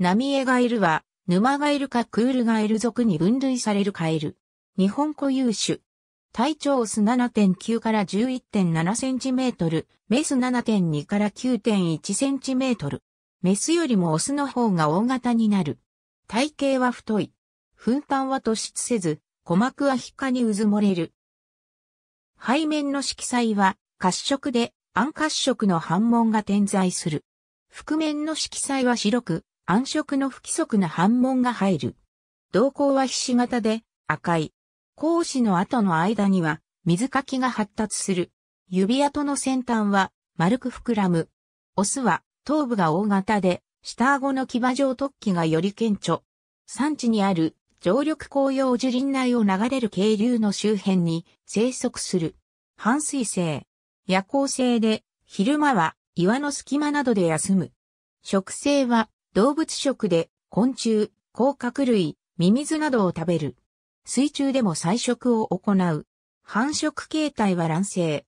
ナミエガエルは、沼ガエルかクールガエル属に分類されるカエル。日本固有種。体長オス7.9から11.7センチメートル、メス7.2から9.1センチメートル。メスよりもオスの方が大型になる。体型は太い。粉端は突出せず、鼓膜は皮下にうずもれる。背面の色彩は、褐色で、暗褐色の斑紋が点在する。覆面の色彩は白く、暗色の不規則な反紋が入る。瞳孔はひし形で赤い。格子の跡の間には水かきが発達する。指跡の先端は丸く膨らむ。オスは頭部が大型で、下顎の牙状突起がより顕著。産地にある常緑紅葉樹林内を流れる渓流の周辺に生息する。半水性。夜行性で、昼間は岩の隙間などで休む。植生は動物食で昆虫、甲殻類、ミミズなどを食べる。水中でも採食を行う。繁殖形態は卵生。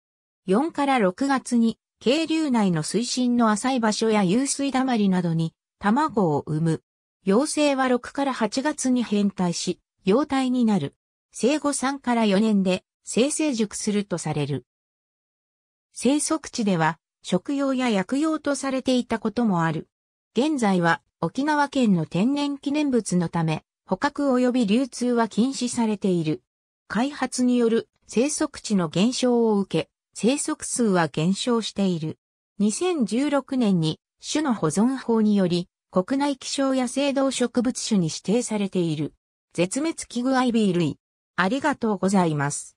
4から6月に、渓流内の水深の浅い場所や湧水溜まりなどに卵を産む。幼生は6から8月に変態し、幼体になる。生後3から4年で生成熟するとされる。生息地では食用や薬用とされていたこともある。現在は沖縄県の天然記念物のため、捕獲及び流通は禁止されている。開発による生息地の減少を受け、生息数は減少している。2016年に種の保存法により、国内希少野生動植物種に指定されている。絶滅危惧アイビー類。ありがとうございます。